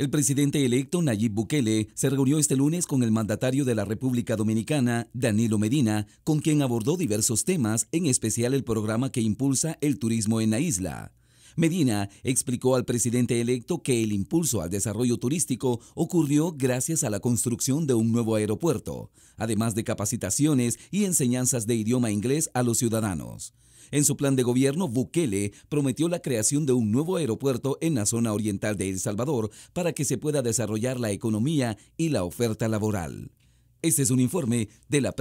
El presidente electo Nayib Bukele se reunió este lunes con el mandatario de la República Dominicana, Danilo Medina, con quien abordó diversos temas, en especial el programa que impulsa el turismo en la isla. Medina explicó al presidente electo que el impulso al desarrollo turístico ocurrió gracias a la construcción de un nuevo aeropuerto, además de capacitaciones y enseñanzas de idioma inglés a los ciudadanos. En su plan de gobierno, Bukele prometió la creación de un nuevo aeropuerto en la zona oriental de El Salvador para que se pueda desarrollar la economía y la oferta laboral. Este es un informe de la